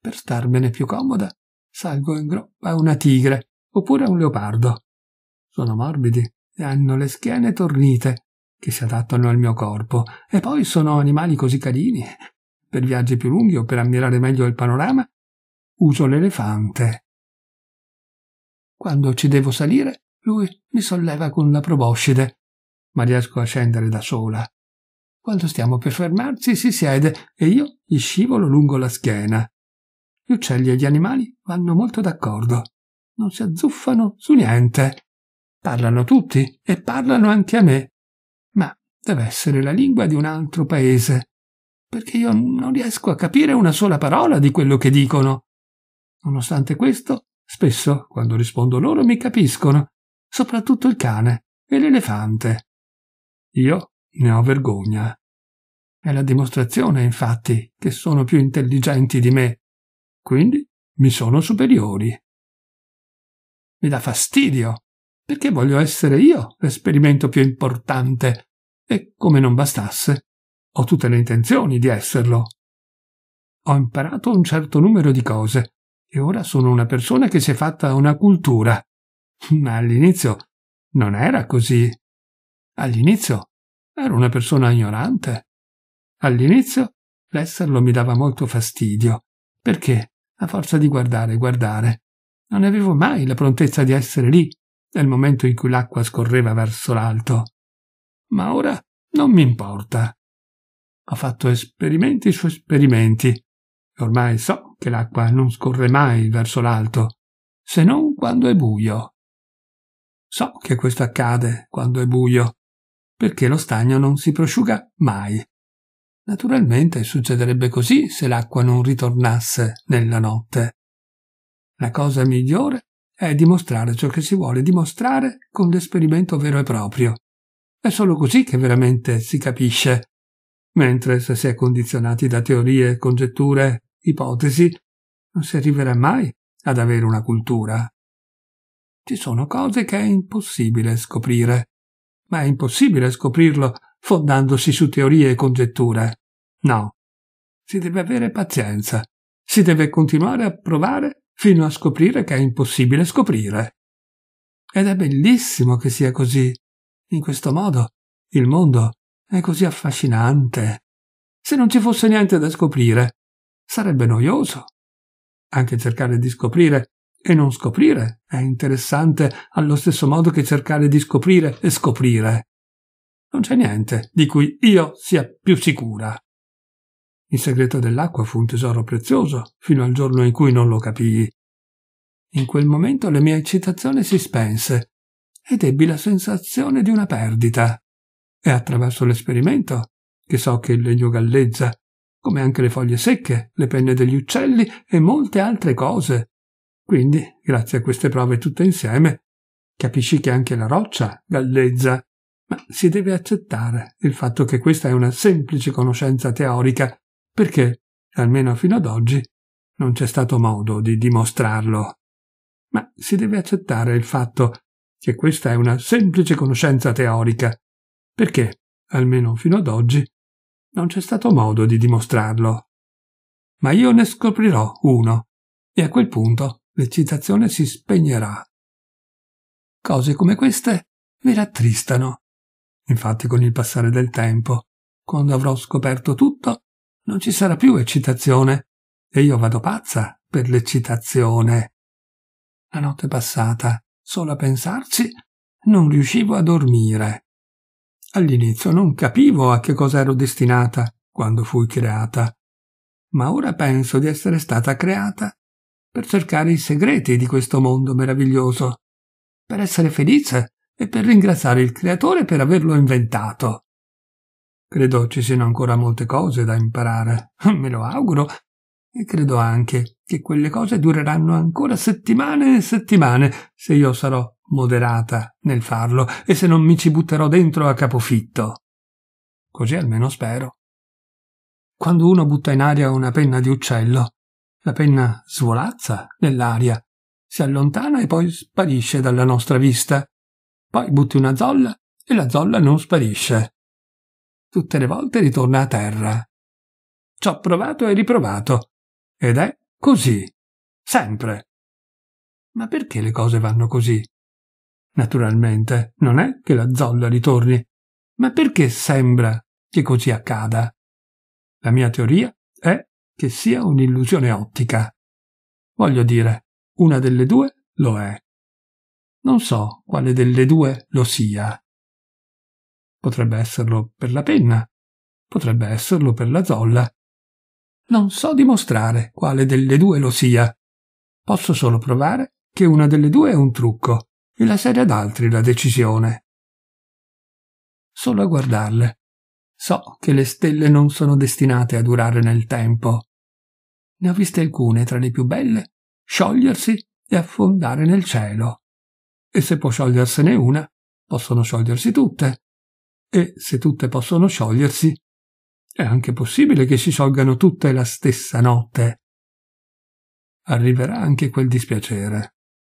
Per starmene più comoda, salgo in groppa a una tigre oppure a un leopardo. Sono morbidi e hanno le schiene tornite, che si adattano al mio corpo, e poi sono animali così carini. Per viaggi più lunghi o per ammirare meglio il panorama, uso l'elefante. Quando ci devo salire, lui mi solleva con la proboscide, ma riesco a scendere da sola. Quando stiamo per fermarci si siede e io gli scivolo lungo la schiena. Gli uccelli e gli animali vanno molto d'accordo. Non si azzuffano su niente. Parlano tutti e parlano anche a me. Ma deve essere la lingua di un altro paese, perché io non riesco a capire una sola parola di quello che dicono. Nonostante questo, spesso, quando rispondo loro, mi capiscono, soprattutto il cane e l'elefante. Io ne ho vergogna. È la dimostrazione, infatti, che sono più intelligenti di me. Quindi mi sono superiori. Mi dà fastidio perché voglio essere io l'esperimento più importante e, come non bastasse, ho tutte le intenzioni di esserlo. Ho imparato un certo numero di cose e ora sono una persona che si è fatta una cultura. Ma (laughs) all'inizio non era così. All'inizio ero una persona ignorante. All'inizio l'esserlo mi dava molto fastidio, perché, a forza di guardare e guardare, non avevo mai la prontezza di essere lì nel momento in cui l'acqua scorreva verso l'alto. Ma ora non mi importa. Ho fatto esperimenti su esperimenti ormai so che l'acqua non scorre mai verso l'alto, se non quando è buio. So che questo accade quando è buio, perché lo stagno non si prosciuga mai. Naturalmente succederebbe così se l'acqua non ritornasse nella notte. La cosa migliore è dimostrare ciò che si vuole dimostrare con l'esperimento vero e proprio. È solo così che veramente si capisce. Mentre se si è condizionati da teorie, congetture, ipotesi, non si arriverà mai ad avere una cultura. Ci sono cose che è impossibile scoprire, ma è impossibile scoprirlo fondandosi su teorie e congetture. No. Si deve avere pazienza, si deve continuare a provare fino a scoprire che è impossibile scoprire. Ed è bellissimo che sia così. In questo modo il mondo è così affascinante. Se non ci fosse niente da scoprire, sarebbe noioso. Anche cercare di scoprire e non scoprire è interessante allo stesso modo che cercare di scoprire e scoprire. Non c'è niente di cui io sia più sicura. Il segreto dell'acqua fu un tesoro prezioso, fino al giorno in cui non lo capii. In quel momento la mia eccitazione si spense ed ebbi la sensazione di una perdita. È attraverso l'esperimento che so che il legno galleggia, come anche le foglie secche, le penne degli uccelli e molte altre cose. Quindi, grazie a queste prove tutte insieme, capisci che anche la roccia galleggia ma si deve accettare il fatto che questa è una semplice conoscenza teorica perché, almeno fino ad oggi, non c'è stato modo di dimostrarlo. Ma si deve accettare il fatto che questa è una semplice conoscenza teorica, perché, almeno fino ad oggi, non c'è stato modo di dimostrarlo. Ma io ne scoprirò uno, e a quel punto l'eccitazione si spegnerà. Cose come queste mi rattristano. Infatti con il passare del tempo, quando avrò scoperto tutto, non ci sarà più eccitazione e io vado pazza per l'eccitazione. La notte passata, solo a pensarci, non riuscivo a dormire. All'inizio non capivo a che cosa ero destinata quando fui creata, ma ora penso di essere stata creata per cercare i segreti di questo mondo meraviglioso, per essere felice e per ringraziare il creatore per averlo inventato. Credo ci siano ancora molte cose da imparare, (laughs) me lo auguro, e credo anche che quelle cose dureranno ancora settimane e settimane se io sarò moderata nel farlo e se non mi ci butterò dentro a capofitto. Così almeno spero. Quando uno butta in aria una penna di uccello, la penna svolazza nell'aria, si allontana e poi sparisce dalla nostra vista. Poi butti una zolla e la zolla non sparisce tutte le volte ritorna a terra. Ci ho provato e riprovato. Ed è così. Sempre. Ma perché le cose vanno così? Naturalmente, non è che la zolla ritorni, ma perché sembra che così accada? La mia teoria è che sia un'illusione ottica. Voglio dire, una delle due lo è. Non so quale delle due lo sia potrebbe esserlo per la penna, potrebbe esserlo per la zolla. Non so dimostrare quale delle due lo sia. Posso solo provare che una delle due è un trucco e lasciare ad altri la decisione. Solo a guardarle. So che le stelle non sono destinate a durare nel tempo. Ne ho viste alcune tra le più belle sciogliersi e affondare nel cielo. E se può sciogliersene una, possono sciogliersi tutte, e se tutte possono sciogliersi, è anche possibile che si sciolgano tutte la stessa notte. Arriverà anche quel dispiacere,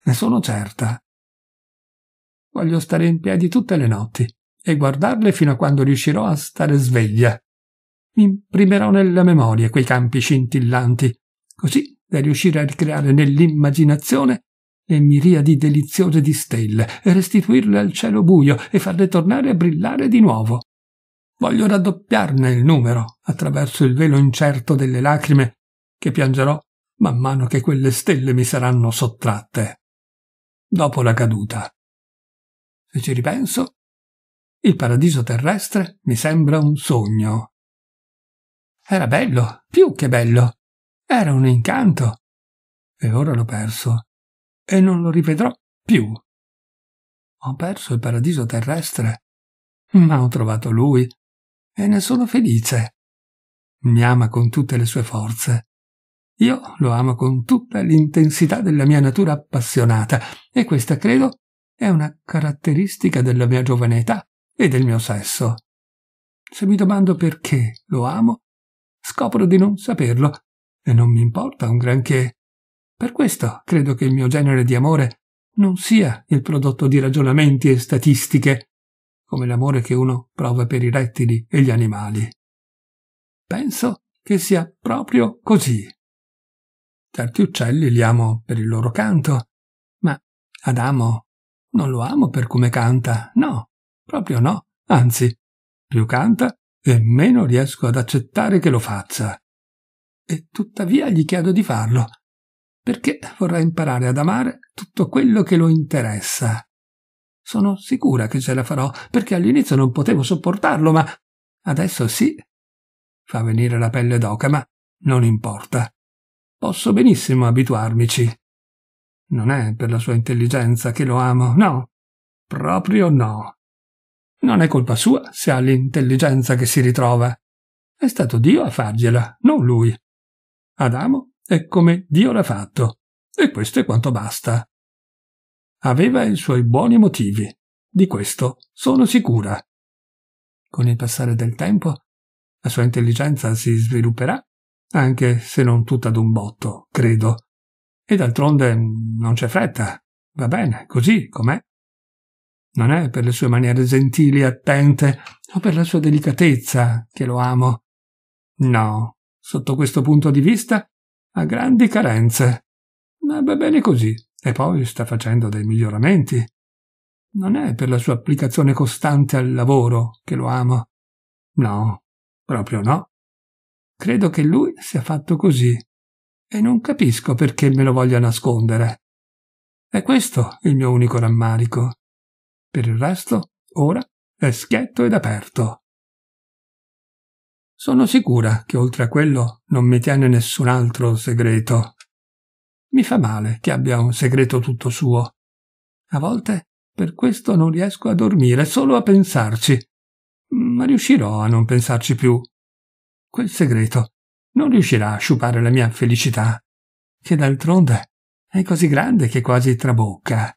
ne sono certa. Voglio stare in piedi tutte le notti e guardarle fino a quando riuscirò a stare sveglia. Mi imprimerò nella memoria quei campi scintillanti, così da riuscire a ricreare nell'immaginazione le miriadi deliziose di stelle e restituirle al cielo buio e farle tornare a brillare di nuovo. Voglio raddoppiarne il numero attraverso il velo incerto delle lacrime che piangerò man mano che quelle stelle mi saranno sottratte. Dopo la caduta. Se ci ripenso, il paradiso terrestre mi sembra un sogno. Era bello, più che bello. Era un incanto. E ora l'ho perso e non lo rivedrò più. Ho perso il paradiso terrestre, ma ho trovato lui e ne sono felice. Mi ama con tutte le sue forze. Io lo amo con tutta l'intensità della mia natura appassionata e questa, credo, è una caratteristica della mia giovane età e del mio sesso. Se mi domando perché lo amo, scopro di non saperlo e non mi importa un granché. Per questo credo che il mio genere di amore non sia il prodotto di ragionamenti e statistiche, come l'amore che uno prova per i rettili e gli animali. Penso che sia proprio così. Certi uccelli li amo per il loro canto, ma Adamo non lo amo per come canta, no, proprio no, anzi, più canta e meno riesco ad accettare che lo faccia. E tuttavia gli chiedo di farlo, perché vorrà imparare ad amare tutto quello che lo interessa. Sono sicura che ce la farò, perché all'inizio non potevo sopportarlo, ma adesso sì. Fa venire la pelle d'oca, ma non importa. Posso benissimo abituarmici. Non è per la sua intelligenza che lo amo, no. Proprio no. Non è colpa sua se ha l'intelligenza che si ritrova. È stato Dio a fargliela, non lui. Adamo è come Dio l'ha fatto, e questo è quanto basta. Aveva i suoi buoni motivi, di questo sono sicura. Con il passare del tempo, la sua intelligenza si svilupperà, anche se non tutta d'un botto, credo. E d'altronde mm, non c'è fretta, va bene, così com'è. Non è per le sue maniere gentili e attente, o per la sua delicatezza che lo amo. No, sotto questo punto di vista ha grandi carenze, ma va bene così e poi sta facendo dei miglioramenti. Non è per la sua applicazione costante al lavoro che lo amo. No, proprio no. Credo che lui sia fatto così e non capisco perché me lo voglia nascondere. È questo il mio unico rammarico. Per il resto, ora è schietto ed aperto. Sono sicura che oltre a quello non mi tiene nessun altro segreto. Mi fa male che abbia un segreto tutto suo. A volte per questo non riesco a dormire, solo a pensarci. Ma riuscirò a non pensarci più. Quel segreto non riuscirà a sciupare la mia felicità, che d'altronde è così grande che quasi trabocca.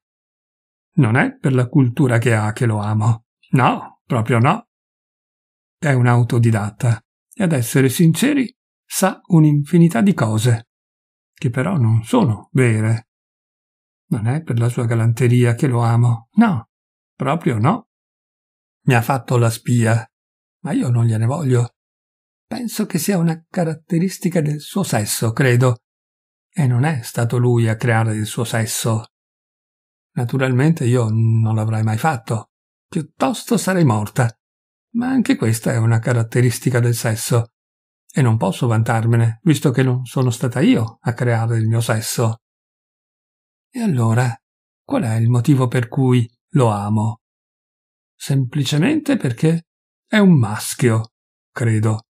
Non è per la cultura che ha che lo amo. No, proprio no. È un autodidatta e ad essere sinceri sa un'infinità di cose, che però non sono vere. Non è per la sua galanteria che lo amo, no, proprio no. Mi ha fatto la spia, ma io non gliene voglio. Penso che sia una caratteristica del suo sesso, credo. E non è stato lui a creare il suo sesso. Naturalmente io non l'avrei mai fatto. Piuttosto sarei morta ma anche questa è una caratteristica del sesso. E non posso vantarmene, visto che non sono stata io a creare il mio sesso. E allora, qual è il motivo per cui lo amo? Semplicemente perché è un maschio, credo.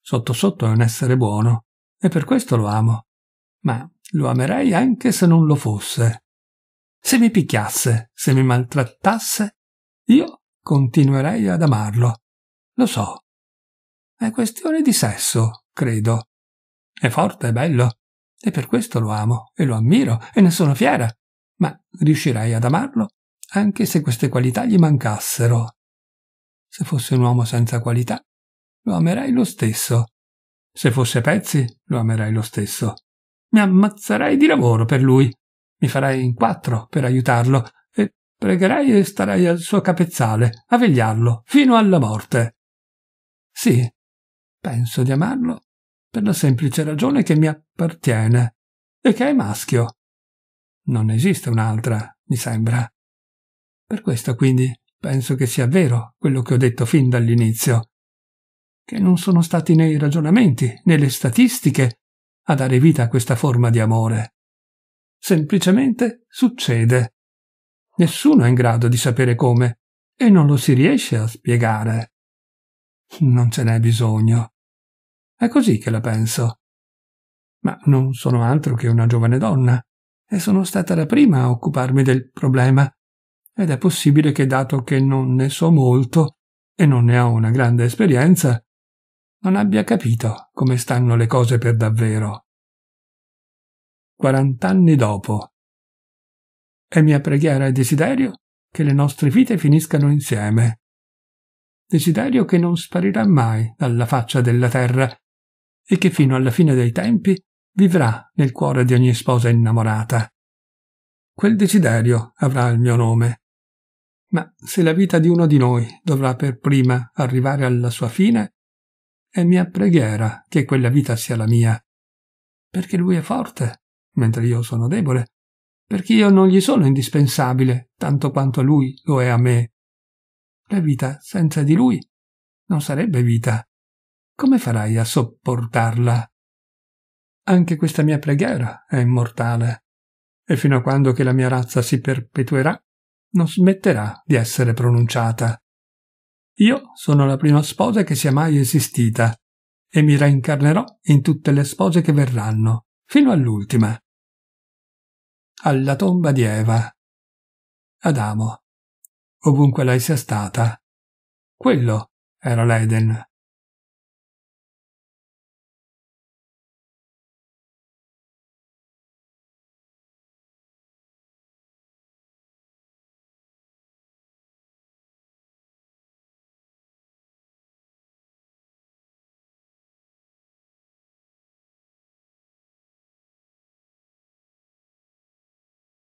Sotto sotto è un essere buono, e per questo lo amo. Ma lo amerei anche se non lo fosse. Se mi picchiasse, se mi maltrattasse, io continuerei ad amarlo. Lo so. È questione di sesso, credo. È forte, e bello, e per questo lo amo, e lo ammiro, e ne sono fiera. Ma riuscirei ad amarlo anche se queste qualità gli mancassero. Se fosse un uomo senza qualità, lo amerei lo stesso. Se fosse pezzi, lo amerei lo stesso. Mi ammazzerei di lavoro per lui. Mi farei in quattro per aiutarlo pregherei e starei al suo capezzale, a vegliarlo, fino alla morte. Sì, penso di amarlo per la semplice ragione che mi appartiene e che è maschio. Non esiste un'altra, mi sembra. Per questo, quindi, penso che sia vero quello che ho detto fin dall'inizio, che non sono stati né i ragionamenti né le statistiche a dare vita a questa forma di amore. Semplicemente succede Nessuno è in grado di sapere come e non lo si riesce a spiegare. Non ce n'è bisogno. È così che la penso. Ma non sono altro che una giovane donna e sono stata la prima a occuparmi del problema ed è possibile che dato che non ne so molto e non ne ho una grande esperienza, non abbia capito come stanno le cose per davvero. Quarant'anni dopo, è mia preghiera e desiderio che le nostre vite finiscano insieme. Desiderio che non sparirà mai dalla faccia della terra e che fino alla fine dei tempi vivrà nel cuore di ogni sposa innamorata. Quel desiderio avrà il mio nome. Ma se la vita di uno di noi dovrà per prima arrivare alla sua fine, è mia preghiera che quella vita sia la mia, perché lui è forte, mentre io sono debole, perché io non gli sono indispensabile tanto quanto lui lo è a me. La vita senza di lui non sarebbe vita. Come farai a sopportarla? Anche questa mia preghiera è immortale, e fino a quando che la mia razza si perpetuerà, non smetterà di essere pronunciata. Io sono la prima sposa che sia mai esistita, e mi reincarnerò in tutte le spose che verranno, fino all'ultima alla tomba di Eva. Adamo, ovunque lei sia stata. Quello era l'Eden.